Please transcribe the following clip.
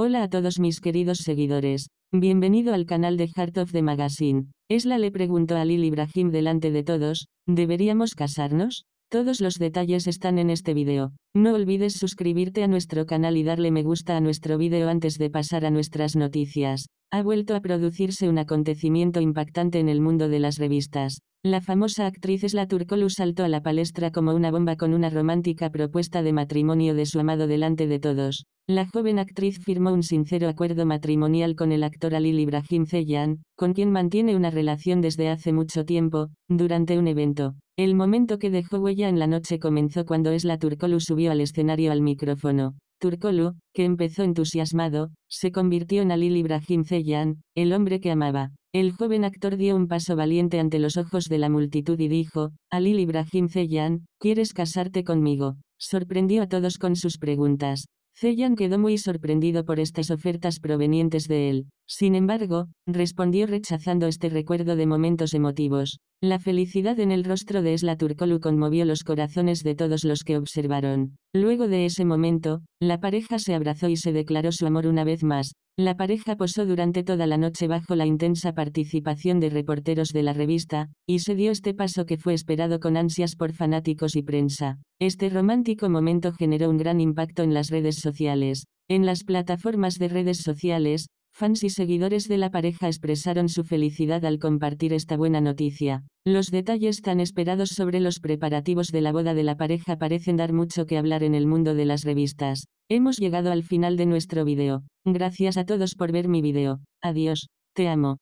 Hola a todos mis queridos seguidores, bienvenido al canal de Heart of the Magazine. Esla le preguntó a Lil Ibrahim delante de todos, ¿deberíamos casarnos? Todos los detalles están en este video. No olvides suscribirte a nuestro canal y darle me gusta a nuestro video antes de pasar a nuestras noticias. Ha vuelto a producirse un acontecimiento impactante en el mundo de las revistas. La famosa actriz Esla Turkolu saltó a la palestra como una bomba con una romántica propuesta de matrimonio de su amado delante de todos. La joven actriz firmó un sincero acuerdo matrimonial con el actor Ali Ibrahim Zeyan, con quien mantiene una relación desde hace mucho tiempo, durante un evento. El momento que dejó huella en la noche comenzó cuando Esla Turkolu subió al escenario al micrófono. Turcolu, que empezó entusiasmado, se convirtió en Ali Ibrahim Zeyan, el hombre que amaba. El joven actor dio un paso valiente ante los ojos de la multitud y dijo, Alil Ibrahim Ceyan, ¿quieres casarte conmigo? Sorprendió a todos con sus preguntas. Ceyan quedó muy sorprendido por estas ofertas provenientes de él. Sin embargo, respondió rechazando este recuerdo de momentos emotivos. La felicidad en el rostro de Esla Turcolu conmovió los corazones de todos los que observaron. Luego de ese momento, la pareja se abrazó y se declaró su amor una vez más. La pareja posó durante toda la noche bajo la intensa participación de reporteros de la revista, y se dio este paso que fue esperado con ansias por fanáticos y prensa. Este romántico momento generó un gran impacto en las redes sociales. En las plataformas de redes sociales, Fans y seguidores de la pareja expresaron su felicidad al compartir esta buena noticia. Los detalles tan esperados sobre los preparativos de la boda de la pareja parecen dar mucho que hablar en el mundo de las revistas. Hemos llegado al final de nuestro video. Gracias a todos por ver mi video. Adiós. Te amo.